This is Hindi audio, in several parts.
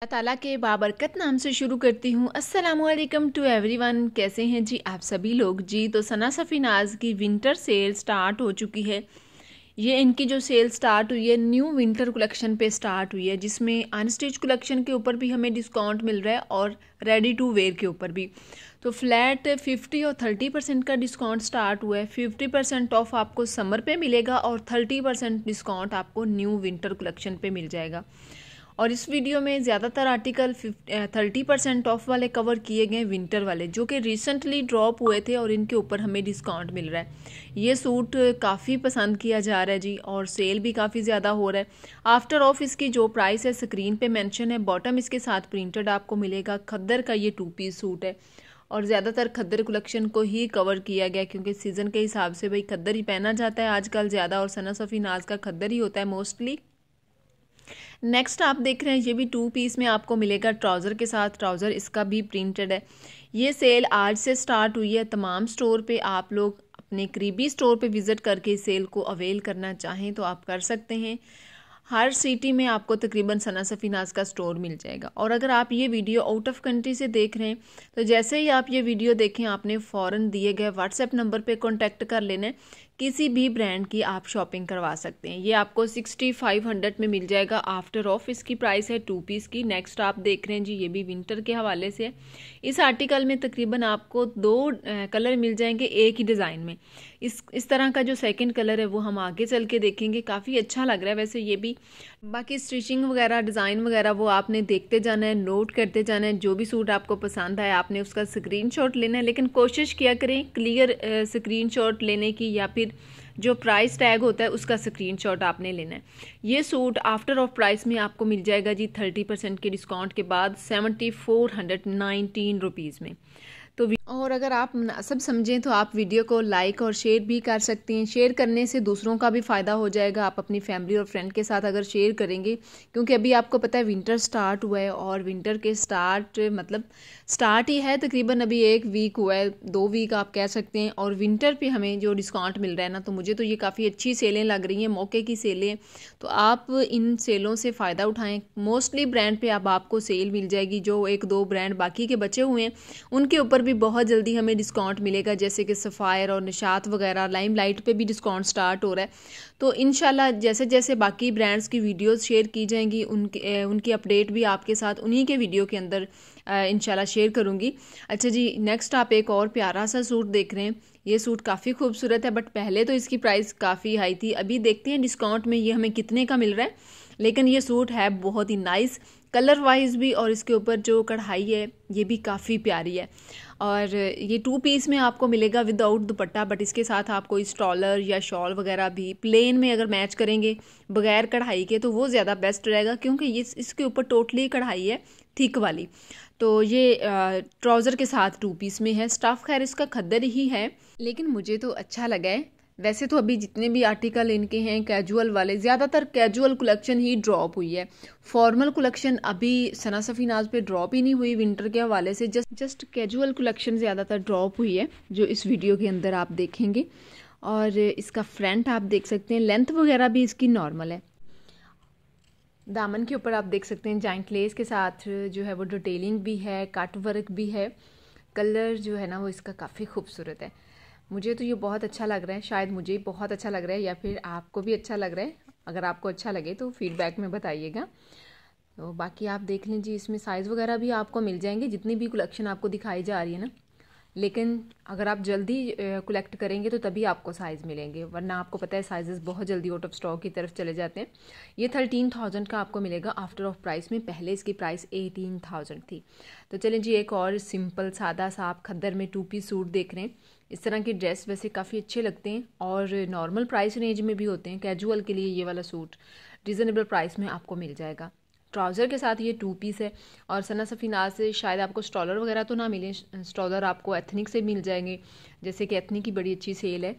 अल्लाह ताला के बाबरकत नाम से शुरू करती हूँ अस्सलाम वालेकुम टू एवरीवन कैसे हैं जी आप सभी लोग जी तो सना सफ़ी नाज़ की विंटर सेल स्टार्ट हो चुकी है ये इनकी जो सेल स्टार्ट हुई है न्यू विंटर कलेक्शन पे स्टार्ट हुई है जिसमें अनस्टिच कलेक्शन के ऊपर भी हमें डिस्काउंट मिल रहा है और रेडी टू वेयर के ऊपर भी तो फ्लैट 50 और 30 परसेंट का डिस्काउंट स्टार्ट हुआ है 50 परसेंट ऑफ आपको समर पे मिलेगा और 30 परसेंट डिस्काउंट आपको न्यू विंटर कलेक्शन पर मिल जाएगा और इस वीडियो में ज़्यादातर आर्टिकल थर्टी परसेंट ऑफ वाले कवर किए गए विंटर वाले जो कि रिसेंटली ड्रॉप हुए थे और इनके ऊपर हमें डिस्काउंट मिल रहा है ये सूट काफ़ी पसंद किया जा रहा है जी और सेल भी काफ़ी ज़्यादा हो रहा है आफ्टर ऑफ इसकी जो प्राइस है स्क्रीन पे मेंशन है बॉटम इसके साथ प्रिंटेड आपको मिलेगा खद्दर का ये टू पीस सूट है और ज़्यादातर खद्दर कलेक्शन को ही कवर किया गया क्योंकि सीज़न के हिसाब से भाई खद्दर ही पहना जाता है आजकल ज़्यादा और सना सफ़ी नाज का खद्दर ही होता है मोस्टली नेक्स्ट आप देख रहे हैं ये भी टू पीस में आपको मिलेगा ट्राउज़र के साथ ट्राउज़र इसका भी प्रिंटेड है ये सेल आज से स्टार्ट हुई है तमाम स्टोर पे आप लोग अपने करीबी स्टोर पे विज़िट करके इस सेल को अवेल करना चाहें तो आप कर सकते हैं हर सिटी में आपको तकरीबन सना सफ़ीनाज का स्टोर मिल जाएगा और अगर आप ये वीडियो आउट ऑफ कंट्री से देख रहे हैं तो जैसे ही आप ये वीडियो देखें आपने फ़ौरन दिए गए व्हाट्सएप नंबर पर कांटेक्ट कर लेना है किसी भी ब्रांड की आप शॉपिंग करवा सकते हैं ये आपको सिक्सटी फाइव हंड्रेड में मिल जाएगा आफ्टर ऑफ इसकी प्राइस है टू पीस की नेक्स्ट आप देख रहे हैं जी ये भी विंटर के हवाले से है इस आर्टिकल में तकरीबन आपको दो कलर मिल जाएंगे एक ही डिज़ाइन में इस इस तरह का जो सेकंड कलर है वो हम आगे चल के देखेंगे काफ़ी अच्छा लग रहा है वैसे ये भी बाकी स्टिचिंग वगैरह डिज़ाइन वगैरह वो आपने देखते जाना है नोट करते जाना है जो भी सूट आपको पसंद आए आपने उसका स्क्रीनशॉट लेना है लेकिन कोशिश किया करें क्लियर स्क्रीनशॉट लेने की या फिर जो प्राइस टैग होता है उसका स्क्रीनशॉट आपने लेना है ये सूट आफ्टर ऑफ प्राइस में आपको मिल जाएगा जी थर्टी परसेंट के डिस्काउंट के बाद seventy four hundred nineteen rupees में तो और अगर आप मुनासब समझें तो आप वीडियो को लाइक और शेयर भी कर सकते हैं शेयर करने से दूसरों का भी फ़ायदा हो जाएगा आप अपनी फैमिली और फ्रेंड के साथ अगर शेयर करेंगे क्योंकि अभी आपको पता है विंटर स्टार्ट हुआ है और विंटर के स्टार्ट मतलब स्टार्ट ही है तकरीबन अभी एक वीक हुआ है दो वीक आप कह सकते हैं और विंटर पर हमें जो डिस्काउंट मिल रहा है ना तो मुझे तो ये काफ़ी अच्छी सेलें लग रही हैं मौके की सेलें तो आप इन सेलों से फ़ायदा उठाएँ मोस्टली ब्रांड पर अब आपको सेल मिल जाएगी जो एक दो ब्रांड बाकी के बचे हुए हैं उनके ऊपर भी बहुत जल्दी हमें डिस्काउंट मिलेगा जैसे कि सफ़ायर और निशात वगैरह लाइम लाइट पर भी डिस्काउंट स्टार्ट हो रहा है तो इन जैसे जैसे बाकी ब्रांड्स की वीडियोज़ शेयर की जाएंगी उनके उनकी अपडेट भी आपके साथ उन्हीं के वीडियो के अंदर इन शेयर करूँगी अच्छा जी नेक्स्ट आप एक और प्यारा सा सूट देख रहे हैं ये सूट काफ़ी खूबसूरत है बट पहले तो इसकी प्राइस काफ़ी हाई थी अभी देखते हैं डिस्काउंट में ये हमें कितने का मिल रहा है लेकिन ये सूट है बहुत ही नाइस कलर वाइज भी और इसके ऊपर जो कढ़ाई है ये भी काफ़ी प्यारी है और ये टू पीस में आपको मिलेगा विदाउट दुपट्टा बट इसके साथ आप कोई स्टॉलर या शॉल वगैरह भी प्लेन में अगर मैच करेंगे बगैर कढ़ाई के तो वो ज़्यादा बेस्ट रहेगा क्योंकि ये इसके ऊपर टोटली कढ़ाई है थिक वाली तो ये ट्राउज़र के साथ टू पीस में है स्टफ़ खैर इसका खद्दर ही है लेकिन मुझे तो अच्छा लगा है वैसे तो अभी जितने भी आर्टिकल इनके हैं कैजुअल वाले ज़्यादातर कैजुअल कलेक्शन ही ड्रॉप हुई है फॉर्मल कलेक्शन अभी सना नाज पर ड्रॉप ही नहीं हुई विंटर के हवाले से जस्ट जस्ट कैजुअल कलेक्शन ज़्यादातर ड्रॉप हुई है जो इस वीडियो के अंदर आप देखेंगे और इसका फ्रंट आप देख सकते हैं लेंथ वगैरह भी इसकी नॉर्मल है दामन के ऊपर आप देख सकते हैं जॉइंट लेस के साथ जो है वो डिटेलिंग भी है कट वर्क भी है कलर जो है ना वो इसका काफ़ी खूबसूरत है मुझे तो ये बहुत अच्छा लग रहा है शायद मुझे बहुत अच्छा लग रहा है या फिर आपको भी अच्छा लग रहा है अगर आपको अच्छा लगे तो फीडबैक में बताइएगा तो बाकी आप देख लीजिए इसमें साइज़ वगैरह भी आपको मिल जाएंगे जितनी भी कलेक्शन आपको दिखाई जा रही है ना लेकिन अगर आप जल्दी कलेक्ट करेंगे तो तभी आपको साइज़ मिलेंगे वरना आपको पता है साइजेस बहुत जल्दी आउट ऑफ स्टॉक की तरफ चले जाते हैं ये थर्टीन थाउजेंड का आपको मिलेगा आफ्टर ऑफ प्राइस में पहले इसकी प्राइस एटीन थाउजेंड थी तो चलें जी एक और सिंपल सादा सा आप खद्दर में टू पीस सूट देख रहे हैं इस तरह के ड्रेस वैसे काफ़ी अच्छे लगते हैं और नॉर्मल प्राइस रेंज में भी होते हैं कैजुअल के लिए ये वाला सूट रिजनेबल प्राइस में आपको मिल जाएगा ट्राउज़र के साथ ये टू पीस है और सना सफ़ीनाज से शायद आपको स्टॉलर वगैरह तो ना मिले स्टॉलर आपको एथनिक से मिल जाएंगे जैसे कि एथनिक की बड़ी अच्छी सेल है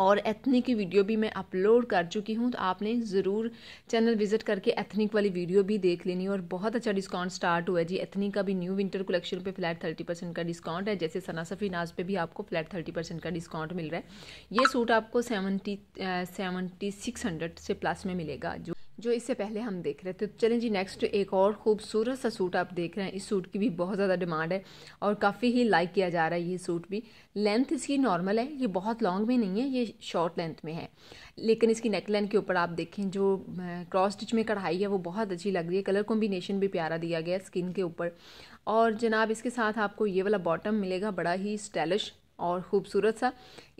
और एथनिक की वीडियो भी मैं अपलोड कर चुकी हूँ तो आपने ज़रूर चैनल विजिट करके एथनिक वाली वीडियो भी देख लेनी और बहुत अच्छा डिस्काउंट स्टार्ट हुआ है जी एथनिक का भी न्यू विंटर कलेक्शन पे फ्लैट थर्टी परसेंट का डिस्काउंट है जैसे सनासफी नाज पे भी आपको फ्लैट थर्टी परसेंट का डिस्काउंट मिल रहा है ये सूट आपको सेवेंटी सेवेंटी सिक्स हंड्रेड से प्लस में मिलेगा जो जो इससे पहले हम देख रहे थे तो चलें जी नेक्स्ट एक और खूबसूरत सा सूट आप देख रहे हैं इस सूट की भी बहुत ज़्यादा डिमांड है और काफ़ी ही लाइक किया जा रहा है ये सूट भी लेंथ इसकी नॉर्मल है ये बहुत लॉन्ग में नहीं है ये शॉर्ट लेंथ में है लेकिन इसकी नेक लेंथ के ऊपर आप देखें जो क्रॉस स्टिच में कढ़ाई है वो बहुत अच्छी लग रही है कलर कॉम्बिनेशन भी प्यारा दिया गया है स्किन के ऊपर और जनाब इसके साथ आपको ये वाला बॉटम मिलेगा बड़ा ही स्टाइलिश और ख़ूबसूरत सा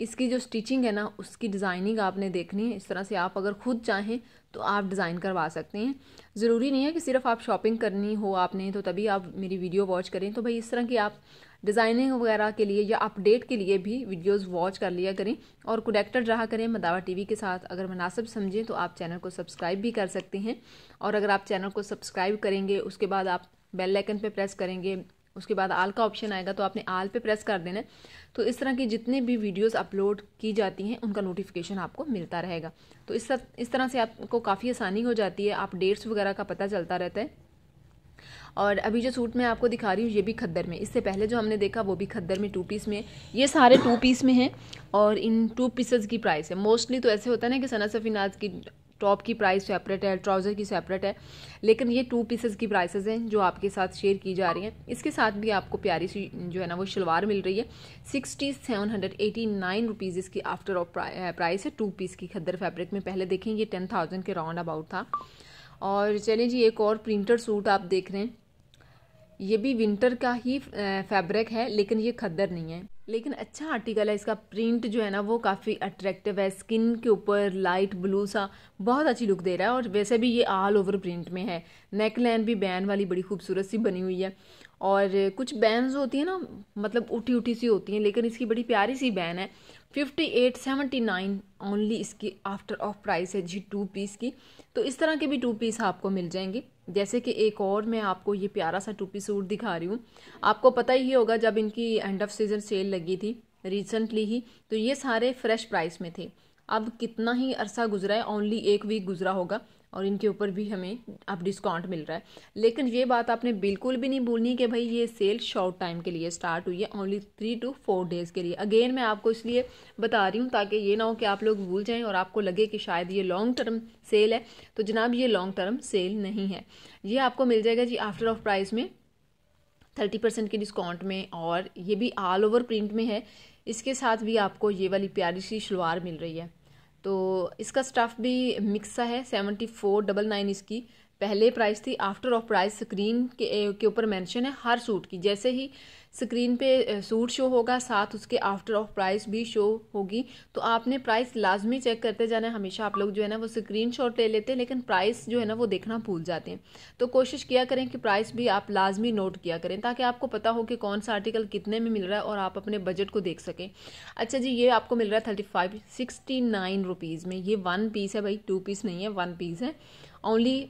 इसकी जो स्टिचिंग है ना उसकी डिज़ाइनिंग आपने देखनी है इस तरह से आप अगर खुद चाहें तो आप डिज़ाइन करवा सकते हैं ज़रूरी नहीं है कि सिर्फ आप शॉपिंग करनी हो आपने तो तभी आप मेरी वीडियो वॉच करें तो भाई इस तरह की आप डिज़ाइनिंग वगैरह के लिए या अपडेट के लिए भी वीडियोस वॉच कर लिया करें और कनेक्टेड रहा करें मदावा टीवी के साथ अगर मुनासिब समझें तो आप चैनल को सब्सक्राइब भी कर सकते हैं और अगर आप चैनल को सब्सक्राइब करेंगे उसके बाद आप बेल आइकन पे प्रेस करेंगे उसके बाद आल का ऑप्शन आएगा तो आपने आल पे प्रेस कर देना है तो इस तरह की जितने भी वीडियोस अपलोड की जाती हैं उनका नोटिफिकेशन आपको मिलता रहेगा तो इस तरह इस तरह से आपको काफ़ी आसानी हो जाती है आप डेट्स वगैरह का पता चलता रहता है और अभी जो सूट मैं आपको दिखा रही हूँ ये भी खद्दर में इससे पहले जो हमने देखा वो भी खद्दर में टू पीस में ये सारे टू पीस में हैं और इन टू पीसेज की प्राइस है मोस्टली तो ऐसे होता है ना कि सना सफीनाज की टॉप की प्राइस सेपरेट है ट्राउज़र की सेपरेट है लेकिन ये टू पीसेस की प्राइसेस हैं जो आपके साथ शेयर की जा रही हैं इसके साथ भी आपको प्यारी सी जो है ना वो शलवार मिल रही है sixty seven hundred eighty nine rupees इसकी आफ्टर ऑफ प्राइस है टू पीस की खद्दर फैब्रिक में पहले देखें ये टेन थाउजेंड के राउंड अबाउट था और चलिए जी एक और प्रिंटर सूट आप देख रहे हैं ये भी विंटर का ही फैब्रिक है लेकिन ये खद्दर नहीं है लेकिन अच्छा आर्टिकल है इसका प्रिंट जो है ना वो काफ़ी अट्रैक्टिव है स्किन के ऊपर लाइट ब्लू सा बहुत अच्छी लुक दे रहा है और वैसे भी ये ऑल ओवर प्रिंट में है नेक लाइन भी बैन वाली बड़ी खूबसूरत सी बनी हुई है और कुछ बैनज होती हैं ना मतलब उठी उठी सी होती हैं लेकिन इसकी बड़ी प्यारी सी बैन है fifty eight seventy nine only इसकी आफ्टर ऑफ प्राइस है जी टू पीस की तो इस तरह के भी टू पीस आपको मिल जाएंगे जैसे कि एक और मैं आपको ये प्यारा सा टूपी सूट दिखा रही हूँ आपको पता ही होगा जब इनकी एंड ऑफ सीजन सेल लगी थी रिसेंटली ही तो ये सारे फ्रेश प्राइस में थे अब कितना ही अरसा गुजरा है ओनली एक वीक गुजरा होगा और इनके ऊपर भी हमें अब डिस्काउंट मिल रहा है लेकिन ये बात आपने बिल्कुल भी नहीं भूलनी कि भाई ये सेल शॉर्ट टाइम के लिए स्टार्ट हुई है only three two four days के लिए अगेन मैं आपको इसलिए बता रही हूँ ताकि ये ना हो कि आप लोग भूल जाएं और आपको लगे कि शायद ये लॉन्ग टर्म सेल है तो जनाब ये लॉन्ग टर्म सेल नहीं है ये आपको मिल जाएगा जी आफ्टर ऑफ प्राइस में थर्टी परसेंट के डिस्काउंट में और ये भी ऑल ओवर प्रिंट में है इसके साथ भी आपको ये वाली प्यारी सी शलवार मिल रही है तो इसका स्टाफ भी मिक्स है सेवेंटी फोर डबल नाइन इसकी पहले प्राइस थी आफ्टर ऑफ प्राइस स्क्रीन के ऊपर मेंशन है हर सूट की जैसे ही स्क्रीन पे सूट शो होगा साथ उसके आफ्टर ऑफ प्राइस भी शो होगी तो आपने प्राइस लाजमी चेक करते जाना है हमेशा आप लोग जो है ना वो स्क्रीन शॉट ले लेते हैं लेकिन प्राइस जो है ना वो देखना भूल जाते हैं तो कोशिश किया करें कि प्राइस भी आप लाजमी नोट किया करें ताकि आपको पता हो कि कौन सा आर्टिकल कितने में मिल रहा है और आप अपने बजट को देख सकें अच्छा जी ये आपको मिल रहा है thirty five sixty nine rupees में ये वन पीस है भाई टू पीस नहीं है वन पीस है ओनली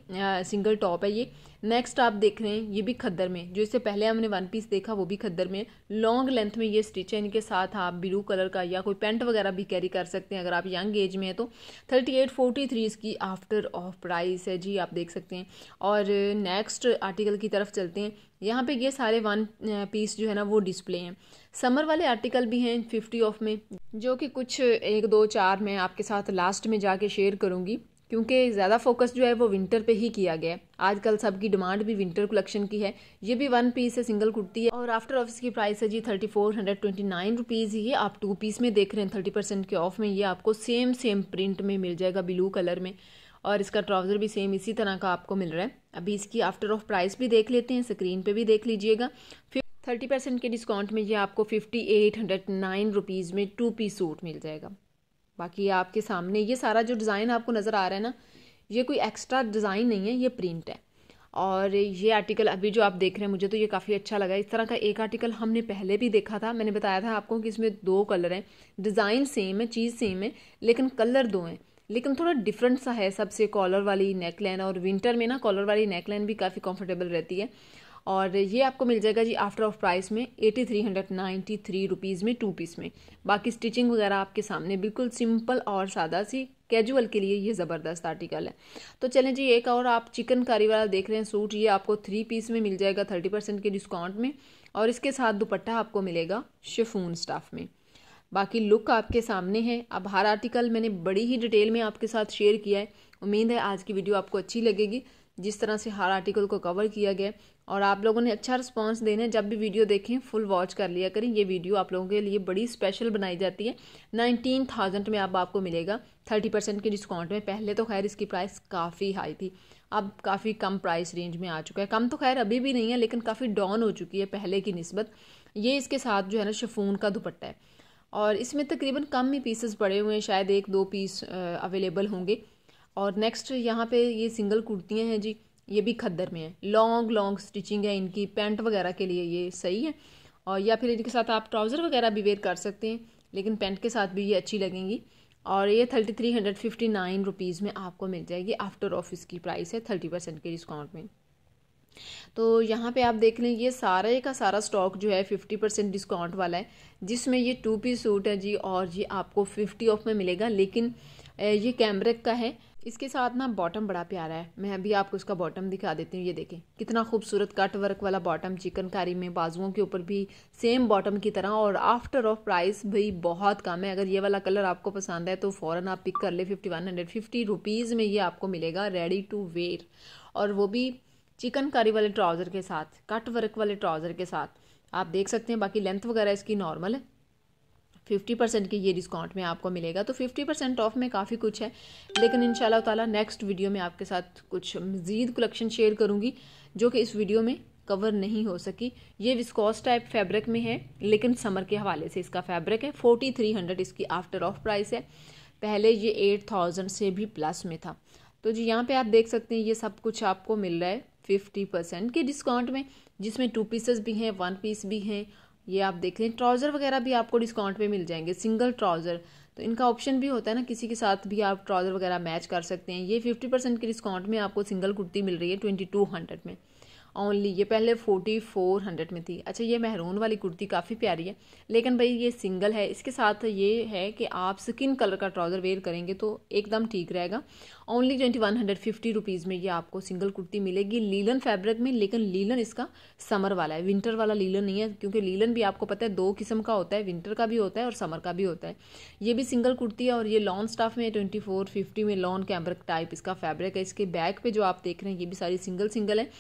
सिंगल टॉप है ये नेक्स्ट आप देख रहे हैं ये भी खद्दर में जो इससे पहले हमने वन पीस देखा वो भी खद्दर में लॉन्ग लेंथ में ये स्टिच है इनके साथ आप ब्लू कलर का या कोई पेंट वगैरह भी कैरी कर सकते हैं अगर आप यंग एज में हैं तो थर्टी एट फोर्टी थ्री इसकी आफ्टर ऑफ प्राइस है जी आप देख सकते हैं और नेक्स्ट आर्टिकल की तरफ चलते हैं यहाँ पर ये सारे वन पीस uh, जो है ना वो डिस्प्ले हैं समर वाले आर्टिकल भी हैं फिफ्टी ऑफ में जो कि कुछ एक दो चार मैं आपके साथ लास्ट में जाके शेयर करूँगी क्योंकि ज़्यादा फोकस जो है वो विंटर पे ही किया गया है आजकल सबकी डिमांड भी विंटर कलेक्शन की है ये भी वन पीस है सिंगल कुर्ती है और आफ्टर ऑफिस की प्राइस है जी thirty four hundred twenty nine rupees ये आप टू पीस में देख रहे हैं थर्टी परसेंट के ऑफ में ये आपको सेम सेम प्रिंट में मिल जाएगा ब्लू कलर में और इसका ट्राउज़र भी सेम इसी तरह का आपको मिल रहा है अभी इसकी आफ्टर ऑफ प्राइस भी देख लेते हैं स्क्रीन पर भी देख लीजिएगा फिर थर्टी परसेंट के डिस्काउंट में ये आपको fifty eight hundred nine rupees में टू पीस सूट मिल जाएगा बाकी आपके सामने ये सारा जो डिज़ाइन आपको नज़र आ रहा है ना ये कोई एक्स्ट्रा डिज़ाइन नहीं है ये प्रिंट है और ये आर्टिकल अभी जो आप देख रहे हैं मुझे तो ये काफ़ी अच्छा लगा इस तरह का एक आर्टिकल हमने पहले भी देखा था मैंने बताया था आपको कि इसमें दो कलर हैं डिज़ाइन सेम है चीज़ सेम है लेकिन कलर दो हैं लेकिन थोड़ा डिफरेंट सा है सबसे कॉलर वाली नेकलाइन और विंटर में ना कॉलर वाली नेकलाइन भी काफ़ी कंफर्टेबल रहती है और ये आपको मिल जाएगा जी आफ्टर ऑफ प्राइस में eighty three hundred ninety three rupees में टू पीस में बाकी स्टिचिंग वगैरह आपके सामने बिल्कुल सिंपल और सादा सी कैजुअल के लिए ये ज़बरदस्त आर्टिकल है तो चलें जी एक और आप चिकन कारी वाला देख रहे हैं सूट ये आपको थ्री पीस में मिल जाएगा थर्टी परसेंट के डिस्काउंट में और इसके साथ दुपट्टा आपको मिलेगा शेफून स्टाफ में बाकी लुक आपके सामने है अब हर आर्टिकल मैंने बड़ी ही डिटेल में आपके साथ शेयर किया है उम्मीद है आज की वीडियो आपको अच्छी लगेगी जिस तरह से हर आर्टिकल को कवर किया गया और आप लोगों ने अच्छा रिस्पांस देने जब भी वीडियो देखें फुल वॉच कर लिया करें ये वीडियो आप लोगों के लिए बड़ी स्पेशल बनाई जाती है नाइनटीन थाउजेंड में अब आप आपको मिलेगा थर्टी परसेंट के डिस्काउंट में पहले तो खैर इसकी प्राइस काफ़ी हाई थी अब काफ़ी कम प्राइस रेंज में आ चुका है कम तो खैर अभी भी नहीं है लेकिन काफ़ी डाउन हो चुकी है पहले की नस्बत ये इसके साथ जो है ना शफून का दुपट्टा है और इसमें तकरीबन कम ही पीसेस पड़े हुए हैं शायद एक दो पीस अवेलेबल होंगे और नेक्स्ट यहाँ पे ये सिंगल कुर्तियाँ हैं जी ये भी खद्दर में है लॉन्ग लॉन्ग स्टिचिंग है इनकी पैंट वगैरह के लिए ये सही है और या फिर इनके साथ आप ट्राउज़र वगैरह भी वेयर कर सकते हैं लेकिन पैंट के साथ भी ये अच्छी लगेंगी और ये thirty three hundred fifty nine rupees में आपको मिल जाएगी आफ्टर ऑफिस की प्राइस है थर्टी परसेंट के डिस्काउंट में तो यहाँ पे आप देख लें ये सारे का सारा स्टॉक जो है फिफ्टी परसेंट डिस्काउंट वाला है जिसमें ये टू पी सूट है जी और ये आपको फिफ्टी ऑफ में मिलेगा लेकिन ये कैमरेक का है इसके साथ ना बॉटम बड़ा प्यारा है मैं अभी आपको इसका बॉटम दिखा देती हूँ ये देखें कितना खूबसूरत कट वर्क वाला बॉटम चिकनकारी में बाजुओं के ऊपर भी सेम बॉटम की तरह और आफ्टर ऑफ प्राइस भी बहुत कम है अगर ये वाला कलर आपको पसंद है तो फ़ौरन आप पिक कर ले fifty one hundred fifty rupees में ये आपको मिलेगा रेडी टू वेयर और वो भी चिकनकारी वाले ट्राउज़र के साथ कट वर्क वाले ट्राउज़र के साथ आप देख सकते हैं बाकी लेंथ वगैरह इसकी नॉर्मल है फिफ्टी परसेंट के ये डिस्काउंट में आपको मिलेगा तो फिफ्टी परसेंट ऑफ में काफ़ी कुछ है लेकिन इन ताला नेक्स्ट वीडियो में आपके साथ कुछ मज़ीद कलेक्शन शेयर करूँगी जो कि इस वीडियो में कवर नहीं हो सकी ये विस्कॉस टाइप फैब्रिक में है लेकिन समर के हवाले से इसका फैब्रिक है फोर्टी थ्री हंड्रेड इसकी आफ्टर ऑफ प्राइस है पहले ये एट थाउजेंड से भी प्लस में था तो जी यहाँ पे आप देख सकते हैं ये सब कुछ आपको मिल रहा है फिफ्टी परसेंट के डिस्काउंट में जिसमें टू पीसेस भी हैं वन पीस भी हैं ये आप देख लें ट्राउज़र वगैरह भी आपको डिस्काउंट पे मिल जाएंगे सिंगल ट्राउज़र तो इनका ऑप्शन भी होता है ना किसी के साथ भी आप ट्राउज़र वगैरह मैच कर सकते हैं ये फिफ्टी परसेंट के डिस्काउंट में आपको सिंगल कुर्ती मिल रही है ट्वेंटी टू हंड्रेड में ओनली ये पहले फोर्टी फोर हंड्रेड में थी अच्छा ये महरून वाली कुर्ती काफ़ी प्यारी है लेकिन भाई ये सिंगल है इसके साथ ये है कि आप स्किन कलर का ट्राउज़र वेयर करेंगे तो एकदम ठीक रहेगा only twenty one hundred fifty rupees में ये आपको सिंगल कुर्ती मिलेगी लीलन फैब्रिक में लेकिन लीलन इसका समर वाला है विंटर वाला लीलन नहीं है क्योंकि लीलन भी आपको पता है दो किस्म का होता है विंटर का भी होता है और समर का भी होता है ये भी सिंगल कुर्ती है और ये लॉन स्टाफ में ट्वेंटी फोर फिफ्टी में लॉन कैमरक टाइप इसका फैब्रिक है इसके बैक पे जो आप देख रहे हैं ये भी सारी सिंगल सिंगल है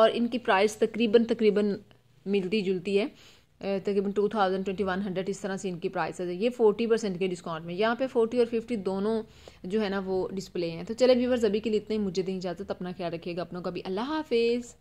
और इनकी प्राइस तकरीबन तकरीबन मिलती जुलती है तकरीबन two thousand twenty one hundred इस तरह से इनकी प्राइस है ये फोर्टी परसेंट के डिस्काउंट में यहाँ पे फोर्टी और फिफ्टी दोनों जो है ना वो डिस्प्ले हैं तो चले व्यूवर्स अभी के लिए इतना ही मुझे दें इजाज़त अपना ख्याल रखिएगा अपनों का भी अल्लाह हाफिज़